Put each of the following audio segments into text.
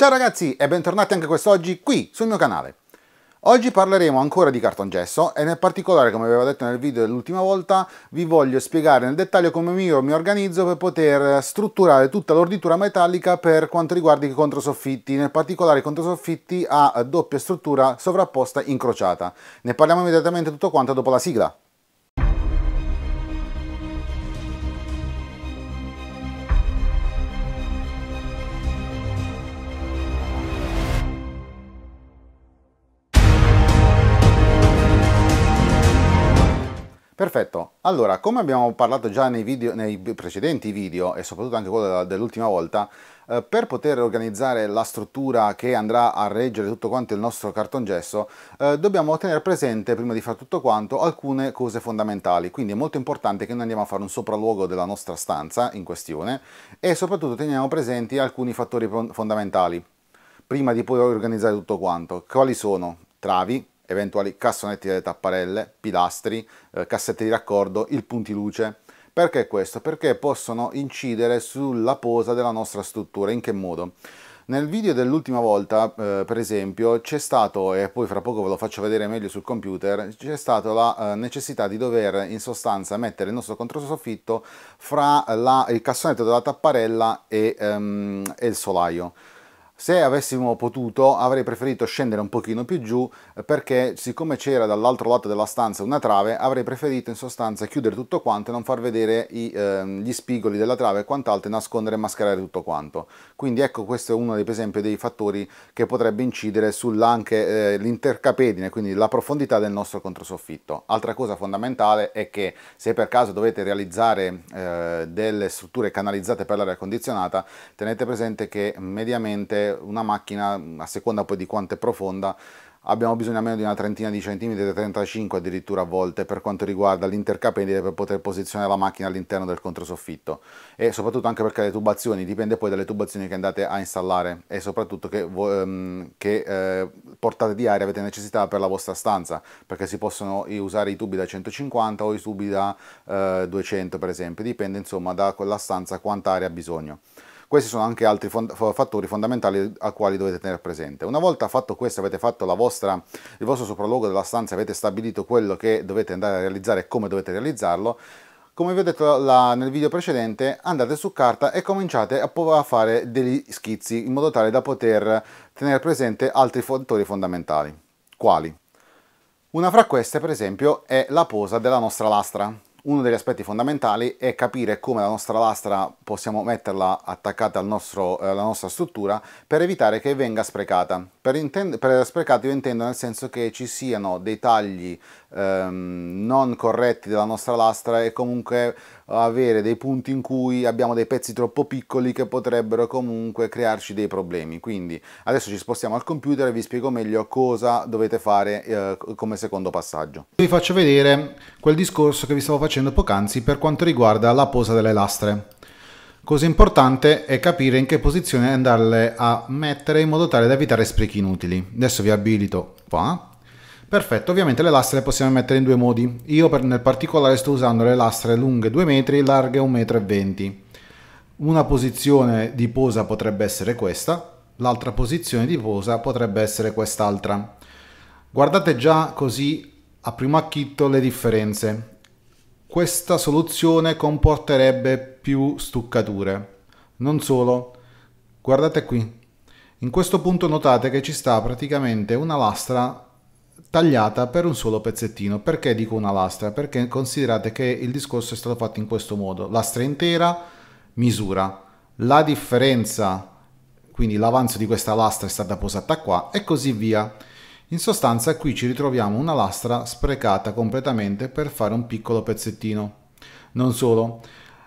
Ciao ragazzi e bentornati anche quest'oggi qui sul mio canale. Oggi parleremo ancora di cartongesso e nel particolare, come avevo detto nel video dell'ultima volta, vi voglio spiegare nel dettaglio come io mi organizzo per poter strutturare tutta l'orditura metallica per quanto riguarda i controsoffitti, nel particolare i controsoffitti a doppia struttura sovrapposta incrociata. Ne parliamo immediatamente tutto quanto dopo la sigla. Perfetto, allora come abbiamo parlato già nei, video, nei precedenti video e soprattutto anche quello dell'ultima volta, eh, per poter organizzare la struttura che andrà a reggere tutto quanto il nostro cartongesso, eh, dobbiamo tenere presente prima di fare tutto quanto alcune cose fondamentali, quindi è molto importante che noi andiamo a fare un sopralluogo della nostra stanza in questione e soprattutto teniamo presenti alcuni fattori fondamentali prima di poi organizzare tutto quanto. Quali sono? Travi, eventuali cassonetti delle tapparelle, pilastri, eh, cassette di raccordo, il puntiluce. Perché questo? Perché possono incidere sulla posa della nostra struttura. In che modo? Nel video dell'ultima volta, eh, per esempio, c'è stato, e poi fra poco ve lo faccio vedere meglio sul computer, c'è stata la eh, necessità di dover in sostanza mettere il nostro controsoffitto fra la, il cassonetto della tapparella e, ehm, e il solaio. Se avessimo potuto avrei preferito scendere un pochino più giù perché siccome c'era dall'altro lato della stanza una trave avrei preferito in sostanza chiudere tutto quanto e non far vedere i, eh, gli spigoli della trave e quant'altro e nascondere e mascherare tutto quanto. Quindi ecco questo è uno per esempio dei fattori che potrebbe incidere sull'intercapedine, eh, quindi la profondità del nostro controsoffitto. Altra cosa fondamentale è che se per caso dovete realizzare eh, delle strutture canalizzate per l'aria condizionata tenete presente che mediamente una macchina, a seconda poi di quanto è profonda, abbiamo bisogno almeno di una trentina di centimetri, 35 addirittura a volte per quanto riguarda l'intercapedine per poter posizionare la macchina all'interno del controsoffitto e soprattutto anche perché le tubazioni, dipende poi dalle tubazioni che andate a installare e soprattutto che, ehm, che eh, portate di aria avete necessità per la vostra stanza perché si possono usare i tubi da 150 o i tubi da eh, 200 per esempio, dipende insomma da quella stanza quanta aria ha bisogno. Questi sono anche altri fond fattori fondamentali a quali dovete tenere presente. Una volta fatto questo, avete fatto vostra, il vostro sopralluogo della stanza, avete stabilito quello che dovete andare a realizzare e come dovete realizzarlo, come vi ho detto la, nel video precedente andate su carta e cominciate a, a, fare degli schizzi in modo tale da poter tenere presente altri fattori fondamentali quali una fra queste per esempio è la posa della nostra lastra uno degli aspetti fondamentali è capire come la nostra lastra possiamo metterla attaccata al nostro, eh, alla nostra struttura per evitare che venga sprecata. Per, per, sprecato io intendo nel senso che ci siano dei tagli ehm, non corretti della nostra lastra e comunque avere dei punti in cui abbiamo dei pezzi troppo piccoli che potrebbero comunque crearci dei problemi. Quindi adesso ci spostiamo al computer e vi spiego meglio cosa dovete fare eh, come secondo passaggio. Vi faccio vedere quel discorso che vi stavo facendo poc'anzi per quanto riguarda la posa delle lastre. Cosa importante è capire in che posizione andarle a mettere in modo tale da evitare sprechi inutili. Adesso vi abilito qua Perfetto, ovviamente le lastre le possiamo mettere in due modi. Io per, nel particolare sto usando le lastre lunghe 2 metri, larghe 1,20 m. Una posizione di posa potrebbe essere questa, l'altra posizione di posa potrebbe essere quest'altra. Guardate già così a primo acchitto le differenze. Questa soluzione comporterebbe più stuccature. Non solo, guardate qui. In questo punto notate che ci sta praticamente una lastra tagliata per un solo pezzettino. Perché dico una lastra? Perché considerate che il discorso è stato fatto in questo modo. Lastra intera, misura. La differenza, quindi l'avanzo di questa lastra è stata posata qua e così via. In sostanza qui ci ritroviamo una lastra sprecata completamente per fare un piccolo pezzettino. Non solo,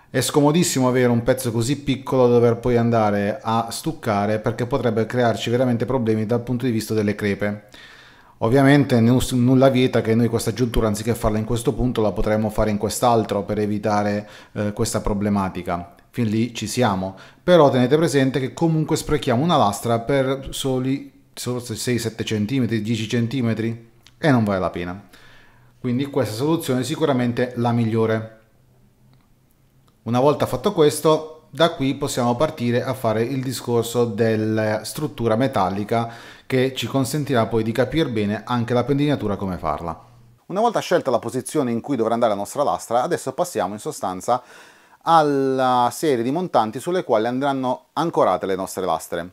è scomodissimo avere un pezzo così piccolo da dover poi andare a stuccare perché potrebbe crearci veramente problemi dal punto di vista delle crepe. Ovviamente nulla vieta che noi questa giuntura anziché farla in questo punto la potremmo fare in quest'altro per evitare eh, questa problematica. Fin lì ci siamo, però tenete presente che comunque sprechiamo una lastra per soli 6-7 cm, 10 cm e non vale la pena. Quindi questa soluzione è sicuramente la migliore. Una volta fatto questo, da qui possiamo partire a fare il discorso della struttura metallica che ci consentirà poi di capire bene anche la pendinatura come farla. Una volta scelta la posizione in cui dovrà andare la nostra lastra, adesso passiamo in sostanza alla serie di montanti sulle quali andranno ancorate le nostre lastre.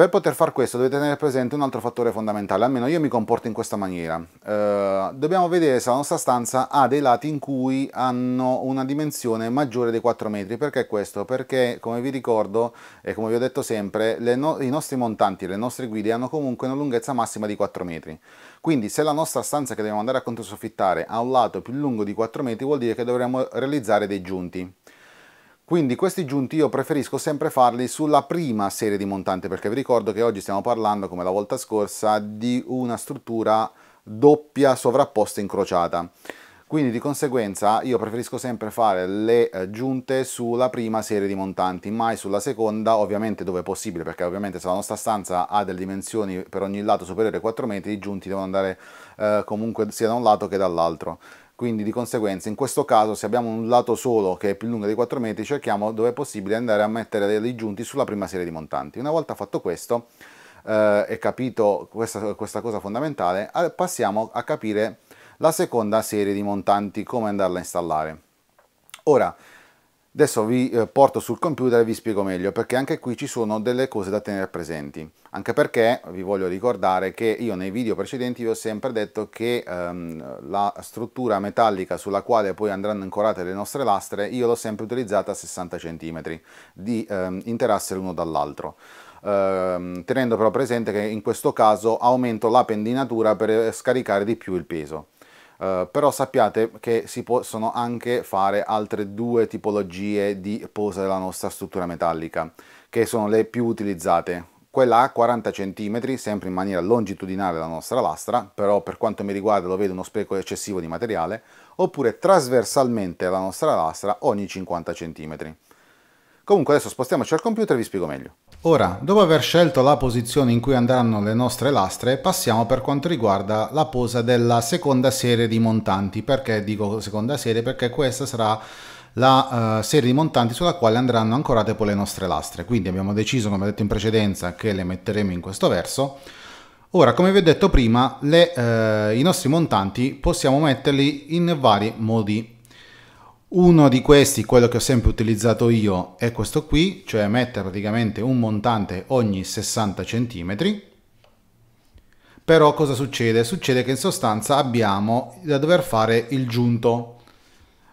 Per poter far questo dovete tenere presente un altro fattore fondamentale, almeno io mi comporto in questa maniera. Eh, dobbiamo vedere se la nostra stanza ha dei lati in cui hanno una dimensione maggiore dei 4 metri. Perché questo? Perché, come vi ricordo e come vi ho detto sempre, no i nostri montanti e le nostre guide hanno comunque una lunghezza massima di 4 metri. Quindi se la nostra stanza che dobbiamo andare a controsoffittare ha un lato più lungo di 4 metri, vuol dire che dovremmo realizzare dei giunti. Quindi questi giunti io preferisco sempre farli sulla prima serie di montante perché vi ricordo che oggi stiamo parlando, come la volta scorsa, di una struttura doppia sovrapposta incrociata. Quindi di conseguenza io preferisco sempre fare le eh, giunte sulla prima serie di montanti, mai sulla seconda, ovviamente dove è possibile, perché ovviamente se la nostra stanza ha delle dimensioni per ogni lato superiore ai 4 metri, i giunti devono andare eh, comunque sia da un lato che dall'altro quindi di conseguenza in questo caso se abbiamo un lato solo che è più lungo di 4 metri cerchiamo dove è possibile andare a mettere dei giunti sulla prima serie di montanti. Una volta fatto questo eh, e capito questa, questa, cosa fondamentale passiamo a capire la seconda serie di montanti come andarla a installare. Ora Adesso vi eh, porto sul computer e vi spiego meglio perché anche qui ci sono delle cose da tenere presenti. Anche perché vi voglio ricordare che io nei video precedenti vi ho sempre detto che ehm, la struttura metallica sulla quale poi andranno ancorate le nostre lastre io l'ho sempre utilizzata a 60 cm di ehm, interasse l'uno dall'altro. Ehm, tenendo però presente che in questo caso aumento la pendinatura per eh, scaricare di più il peso. Eh, però sappiate che si possono anche fare altre due tipologie di posa della nostra struttura metallica, che sono le più utilizzate. Quella a 40 cm, sempre in maniera longitudinale la nostra lastra, però per quanto mi riguarda lo vedo uno spreco eccessivo di materiale, oppure trasversalmente alla nostra lastra ogni 50 cm. Comunque adesso spostiamoci al computer e vi spiego meglio. Ora, dopo aver scelto la posizione in cui andranno le nostre lastre, passiamo per quanto riguarda la posa della seconda serie di montanti. Perché dico seconda serie? Perché questa sarà la uh, serie di montanti sulla quale andranno ancorate poi le nostre lastre. Quindi abbiamo deciso, come detto in precedenza, che le metteremo in questo verso. Ora, come vi ho detto prima, le, uh, i nostri montanti possiamo metterli in vari modi uno di questi, quello che ho sempre utilizzato io, è questo qui, cioè mettere praticamente un montante ogni 60 cm. Però cosa succede? Succede che in sostanza abbiamo da dover fare il giunto,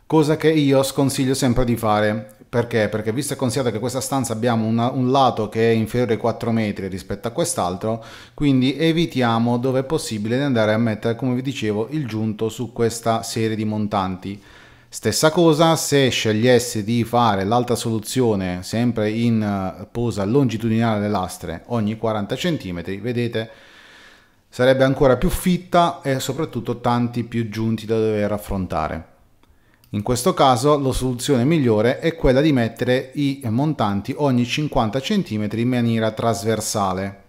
cosa che io sconsiglio sempre di fare. Perché? Perché visto e considerato che in questa stanza abbiamo una, un lato che è inferiore ai 4 metri rispetto a quest'altro, quindi evitiamo dove è possibile di andare a mettere, come vi dicevo, il giunto su questa serie di montanti Stessa cosa se scegliessi di fare l'alta soluzione sempre in eh, posa longitudinale delle lastre ogni 40 cm, vedete sarebbe ancora più fitta e soprattutto tanti più giunti da dover affrontare. In questo caso la soluzione migliore è quella di mettere i montanti ogni 50 cm in maniera trasversale.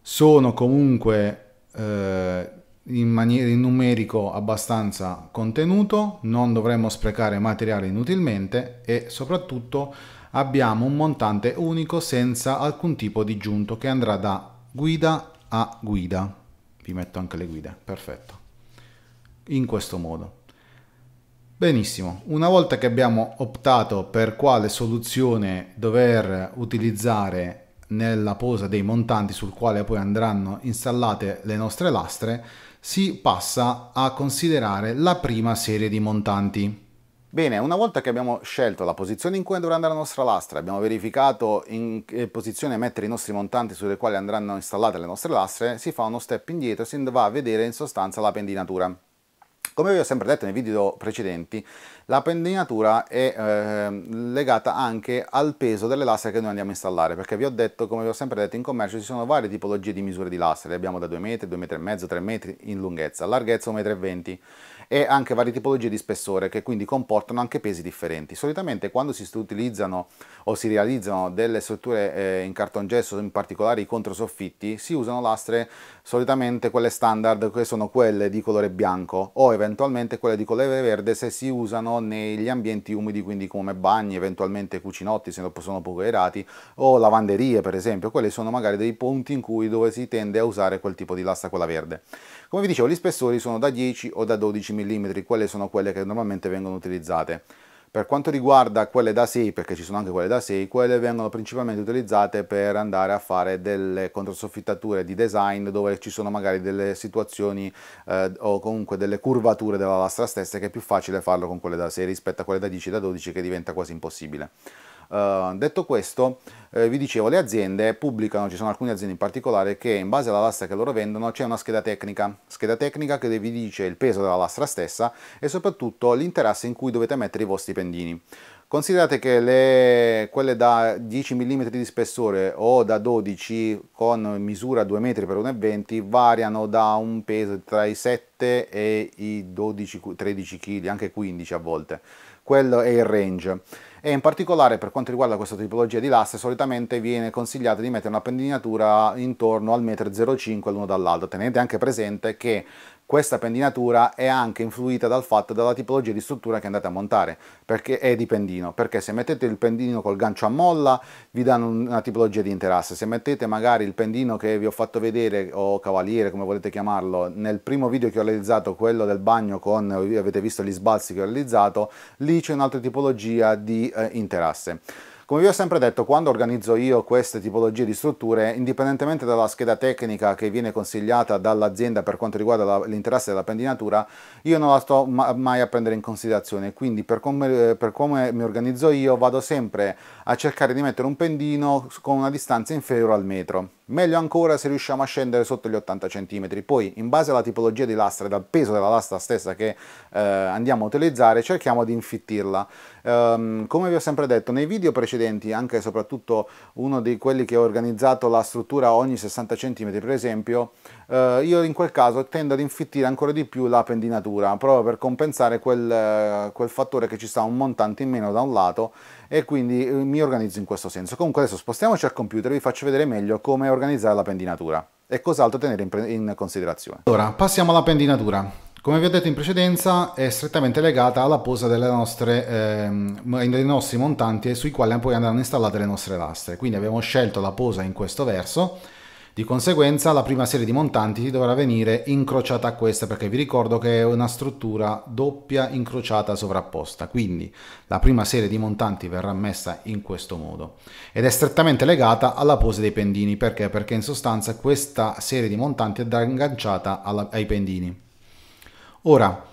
Sono comunque eh, in, maniera, in numerico abbastanza contenuto, non dovremmo sprecare materiale inutilmente e soprattutto abbiamo un montante unico senza alcun tipo di giunto che andrà da guida a guida. Vi metto anche le guide, perfetto. In questo modo. Benissimo, una volta che abbiamo optato per quale soluzione dover utilizzare nella posa dei montanti sul quale poi andranno installate le nostre lastre, si passa a considerare la prima serie di montanti. Bene, una volta che abbiamo scelto la posizione in cui dovrà andare la nostra lastra, abbiamo verificato in che posizione mettere i nostri montanti sulle quali andranno installate le nostre lastre, si fa uno step indietro e si va a vedere in sostanza la pendinatura. Come vi ho sempre detto nei video precedenti, la pendinatura è eh, legata anche al peso delle lastre che noi andiamo a installare, perché vi ho detto, come vi ho sempre detto, in commercio ci sono varie tipologie di misure di lastre, abbiamo da 2 metri, 2 metri e mezzo, 3 metri in lunghezza, larghezza 1,20 m e anche varie tipologie di spessore che quindi comportano anche pesi differenti. Solitamente quando si utilizzano o si realizzano delle strutture eh, in cartongesso, in particolare i controsoffitti, si usano lastre solitamente quelle standard che sono quelle di colore bianco o eventualmente quelle di colore verde se si usano negli ambienti umidi quindi come bagni, eventualmente cucinotti se non sono poco aerati o lavanderie per esempio, quelli sono magari dei punti in cui dove si tende a usare quel tipo di lastra quella verde. Come vi dicevo gli spessori sono da 10 o da 12 mm, quelle sono quelle che normalmente vengono utilizzate. Per quanto riguarda quelle da 6, perché ci sono anche quelle da 6, quelle vengono principalmente utilizzate per andare a fare delle controsoffittature di design dove ci sono magari delle situazioni eh, o comunque delle curvature della lastra stessa che è più facile farlo con quelle da 6 rispetto a quelle da 10 e da 12 che diventa quasi impossibile. Eh, detto questo, eh, vi dicevo, le aziende pubblicano, ci sono alcune aziende in particolare che in base alla lastra che loro vendono c'è una scheda tecnica, scheda tecnica che vi dice il peso della lastra stessa e soprattutto l'interasse in cui dovete mettere i vostri pendini. Considerate che le, quelle da 10 mm di spessore o da 12 con misura 2 m x 1,20 variano da un peso tra i 7 e i 12, 13 kg, anche 15 a volte. Quello è il range e in particolare per quanto riguarda questa tipologia di lasse solitamente viene consigliato di mettere una pendinatura intorno al 1,05 m l'uno dall'altro. Tenete anche presente che questa pendinatura è anche influita dal fatto della tipologia di struttura che andate a montare perché è di pendino perché se mettete il pendino col gancio a molla vi danno una tipologia di interasse se mettete magari il pendino che vi ho fatto vedere o cavaliere come volete chiamarlo nel primo video che ho realizzato quello del bagno con avete visto gli sbalzi che ho realizzato lì c'è un'altra tipologia di eh, interasse come vi ho sempre detto, quando organizzo io queste tipologie di strutture, indipendentemente dalla scheda tecnica che viene consigliata dall'azienda per quanto riguarda l'interesse della pendinatura, io non la sto mai a prendere in considerazione, quindi per come, per come mi organizzo io vado sempre a cercare di mettere un pendino con una distanza inferiore al metro meglio ancora se riusciamo a scendere sotto gli 80 cm. Poi, in base alla tipologia di lastra e dal peso della lastra stessa che eh, andiamo a utilizzare, cerchiamo di infittirla. Um, come vi ho sempre detto, nei video precedenti, anche e soprattutto uno di quelli che ho organizzato la struttura ogni 60 cm, per esempio, eh, io in quel caso tendo ad infittire ancora di più la pendinatura, proprio per compensare quel, eh, quel fattore che ci sta un montante in meno da un lato e quindi eh, mi organizzo in questo senso. Comunque adesso spostiamoci al computer e vi faccio vedere meglio come organizzare la pendinatura e cos'altro tenere in, in considerazione. Ora passiamo alla pendinatura. Come vi ho detto in precedenza è strettamente legata alla posa nostre, eh, dei nostri montanti sui quali poi andranno installate le nostre lastre. Quindi abbiamo scelto la posa in questo verso di conseguenza la prima serie di montanti dovrà venire incrociata a questa perché vi ricordo che è una struttura doppia incrociata sovrapposta, quindi la prima serie di montanti verrà messa in questo modo ed è strettamente legata alla pose dei pendini perché? Perché in sostanza questa serie di montanti è agganciata alla, ai pendini. Ora,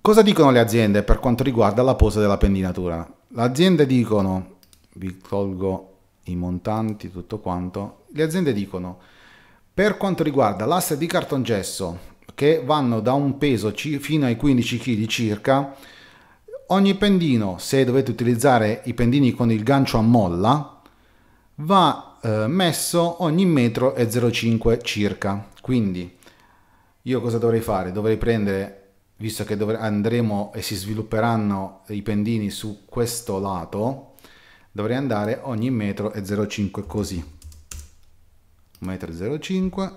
cosa dicono le aziende per quanto riguarda la posa della pendinatura? Le aziende dicono, vi tolgo i montanti, tutto quanto, le aziende dicono per quanto riguarda l'asse di cartongesso che vanno da un peso fino ai 15 kg circa, ogni pendino, se dovete utilizzare i pendini con il gancio a molla, va eh, messo ogni metro e 0,5 circa. Quindi io cosa dovrei fare? Dovrei prendere, visto che andremo e si svilupperanno i pendini su questo lato, dovrei andare ogni metro e 0,5 così. 1,05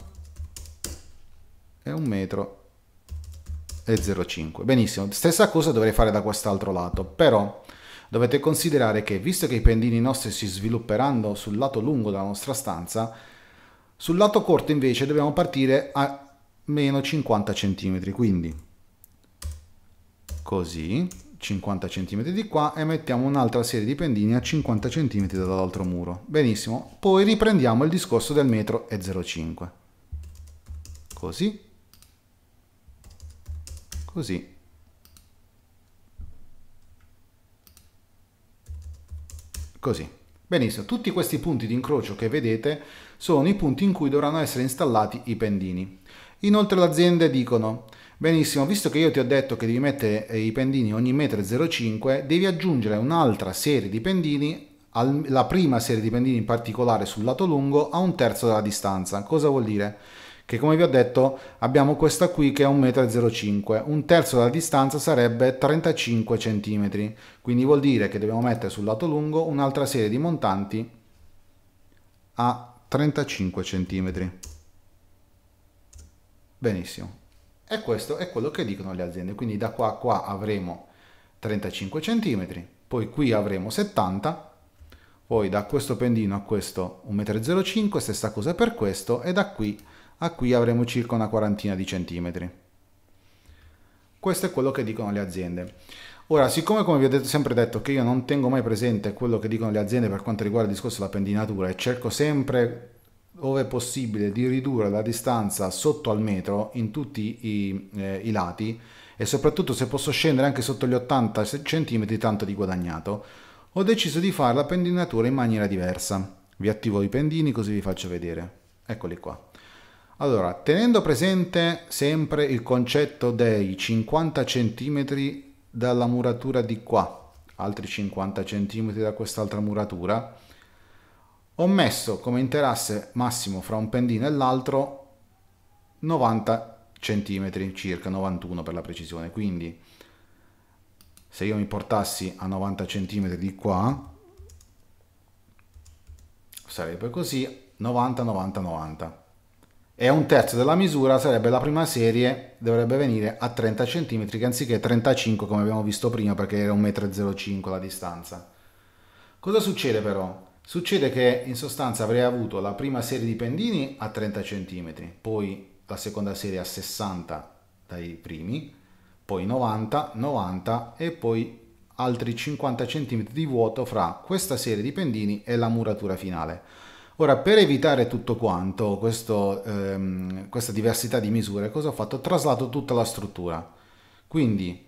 m e 1,05 m. Benissimo, stessa cosa dovrei fare da quest'altro lato, però dovete considerare che visto che i pendini nostri si svilupperanno sul lato lungo della nostra stanza, sul lato corto invece dobbiamo partire a meno 50 cm, quindi così 50 cm di qua e mettiamo un'altra serie di pendini a 50 cm dall'altro muro. Benissimo, poi riprendiamo il discorso del metro e 0,5. Così. Così. Così. Benissimo, tutti questi punti di incrocio che vedete sono i punti in cui dovranno essere installati i pendini. Inoltre le aziende dicono Benissimo, visto che io ti ho detto che devi mettere eh, i pendini ogni metro 0,5, devi aggiungere un'altra serie di pendini, la prima serie di pendini in particolare sul lato lungo, a un terzo della distanza. Cosa vuol dire? Che come vi ho detto abbiamo questa qui che è 1,05 m, un terzo della distanza sarebbe 35 cm, quindi vuol dire che dobbiamo mettere sul lato lungo un'altra serie di montanti a 35 cm. Benissimo. E questo è quello che dicono le aziende. Quindi da qua a qua avremo 35 cm, poi qui avremo 70, poi da questo pendino a questo 1,05 m, stessa cosa per questo, e da qui a qui avremo circa una quarantina di centimetri. Questo è quello che dicono le aziende. Ora, siccome come vi ho detto, sempre detto che io non tengo mai presente quello che dicono le aziende per quanto riguarda il discorso della pendinatura e cerco sempre ove possibile, di ridurre la distanza sotto al metro in tutti i, eh, i lati e soprattutto se posso scendere anche sotto gli 80 cm tanto di guadagnato, ho deciso di fare la pendinatura in maniera diversa. Vi attivo i pendini così vi faccio vedere. Eccoli qua. Allora, tenendo presente sempre il concetto dei 50 cm dalla muratura di qua, altri 50 cm da quest'altra muratura, ho messo come interasse massimo fra un pendino e l'altro 90 cm circa 91 per la precisione quindi se io mi portassi a 90 cm di qua sarebbe così 90 90 90 e un terzo della misura sarebbe la prima serie dovrebbe venire a 30 cm che anziché 35 come abbiamo visto prima perché era 1,05 m la distanza cosa succede però Succede che in sostanza avrei avuto la prima serie di pendini a 30 cm, poi la seconda serie a 60 dai primi, poi 90, 90 e poi altri 50 cm di vuoto fra questa serie di pendini e la muratura finale. Ora, per evitare tutto quanto, questo, ehm, questa diversità di misure, cosa ho fatto? Ho traslato tutta la struttura. Quindi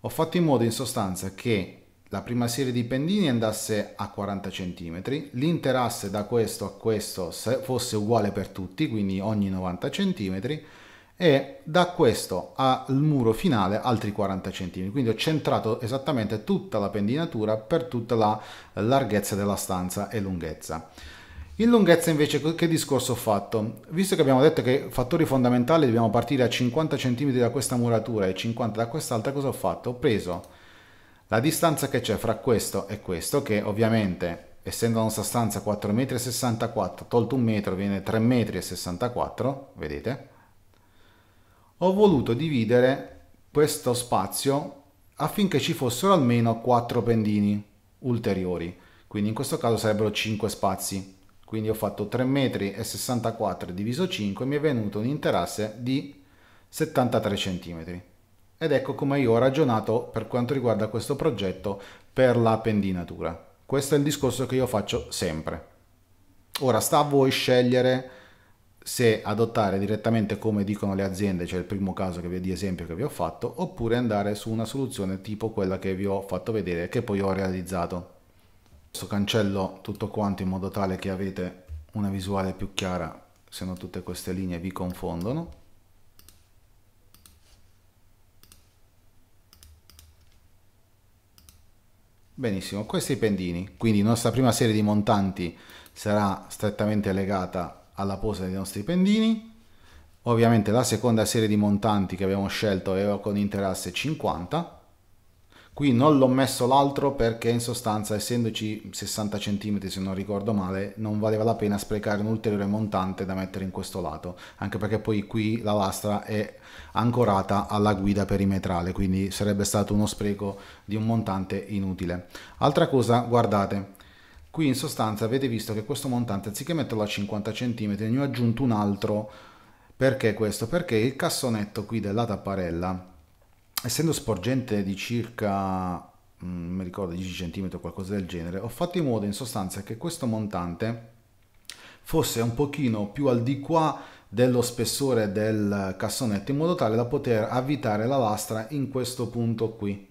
ho fatto in modo in sostanza che la prima serie di pendini andasse a 40 cm, l'interasse da questo a questo fosse uguale per tutti, quindi ogni 90 cm, e da questo al muro finale altri 40 cm. Quindi ho centrato esattamente tutta la pendinatura per tutta la larghezza della stanza e lunghezza. In lunghezza invece che discorso ho fatto? Visto che abbiamo detto che fattori fondamentali dobbiamo partire a 50 cm da questa muratura e 50 da quest'altra, cosa ho fatto? Ho preso la distanza che c'è fra questo e questo, che ovviamente essendo la nostra stanza 4,64 m tolto un metro viene 3,64 m, vedete? Ho voluto dividere questo spazio affinché ci fossero almeno 4 pendini ulteriori, quindi in questo caso sarebbero 5 spazi. Quindi ho fatto 3,64 m diviso 5 mi è venuto un interasse di 73 cm. Ed ecco come io ho ragionato per quanto riguarda questo progetto per la pendinatura. Questo è il discorso che io faccio sempre. Ora sta a voi scegliere se adottare direttamente come dicono le aziende, cioè il primo caso che vi, di esempio che vi ho fatto, oppure andare su una soluzione tipo quella che vi ho fatto vedere e che poi ho realizzato. Adesso cancello tutto quanto in modo tale che avete una visuale più chiara, se no tutte queste linee vi confondono. Benissimo, questi pendini, quindi la nostra prima serie di montanti sarà strettamente legata alla posa dei nostri pendini, ovviamente la seconda serie di montanti che abbiamo scelto è con interasse 50, Qui non l'ho messo l'altro perché in sostanza essendoci 60 cm se non ricordo male non valeva la pena sprecare un ulteriore montante da mettere in questo lato anche perché poi qui la lastra è ancorata alla guida perimetrale quindi sarebbe stato uno spreco di un montante inutile. Altra cosa guardate qui in sostanza avete visto che questo montante anziché metterlo a 50 cm ne ho aggiunto un altro perché questo? Perché il cassonetto qui della tapparella essendo sporgente di circa mm, mi ricordo 10 cm o qualcosa del genere, ho fatto in modo in sostanza che questo montante fosse un pochino più al di qua dello spessore del cassonetto in modo tale da poter avvitare la lastra in questo punto qui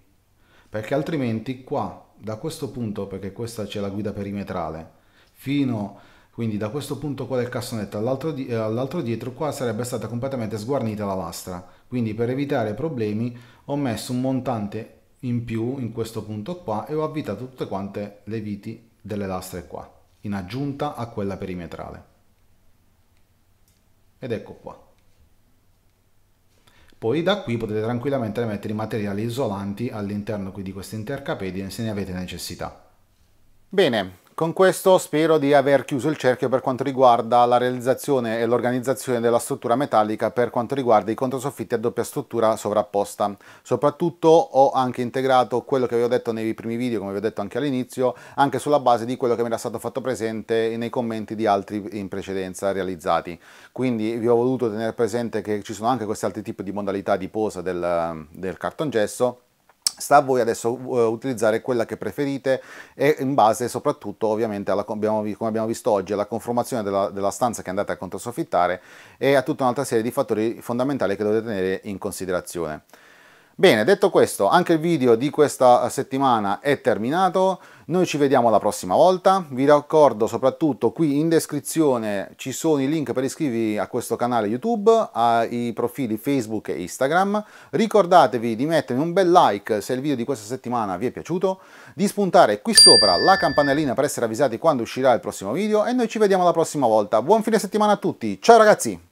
perché altrimenti qua da questo punto perché questa c'è la guida perimetrale fino quindi da questo punto qua del cassonetto all'altro di, eh, dietro qua sarebbe stata completamente sguarnita la lastra quindi per evitare problemi ho messo un montante in più in questo punto qua e ho avvitato tutte quante le viti delle lastre qua, in aggiunta a quella perimetrale. Ed ecco qua. Poi da qui potete tranquillamente mettere i materiali isolanti all'interno di questi intercapedine se ne avete necessità. Bene, con questo spero di aver chiuso il cerchio per quanto riguarda la realizzazione e l'organizzazione della struttura metallica per quanto riguarda i controsoffitti a doppia struttura sovrapposta. Soprattutto ho anche integrato quello che vi ho detto nei primi video, come vi ho detto anche all'inizio, anche sulla base di quello che mi era stato fatto presente nei commenti di altri in precedenza realizzati. Quindi vi ho voluto tenere presente che ci sono anche questi altri tipi di modalità di posa del, del cartongesso Sta a voi adesso eh, utilizzare quella che preferite e in base soprattutto ovviamente alla, come abbiamo visto oggi alla conformazione della, della stanza che andate a controsoffittare e a tutta un'altra serie di fattori fondamentali che dovete tenere in considerazione. Bene, detto questo, anche il video di questa settimana è terminato, noi ci vediamo la prossima volta, vi ricordo soprattutto qui in descrizione ci sono i link per iscrivervi a questo canale YouTube, ai profili Facebook e Instagram, ricordatevi di mettermi un bel like se il video di questa settimana vi è piaciuto, di spuntare qui sopra la campanellina per essere avvisati quando uscirà il prossimo video e noi ci vediamo la prossima volta, buon fine settimana a tutti, ciao ragazzi!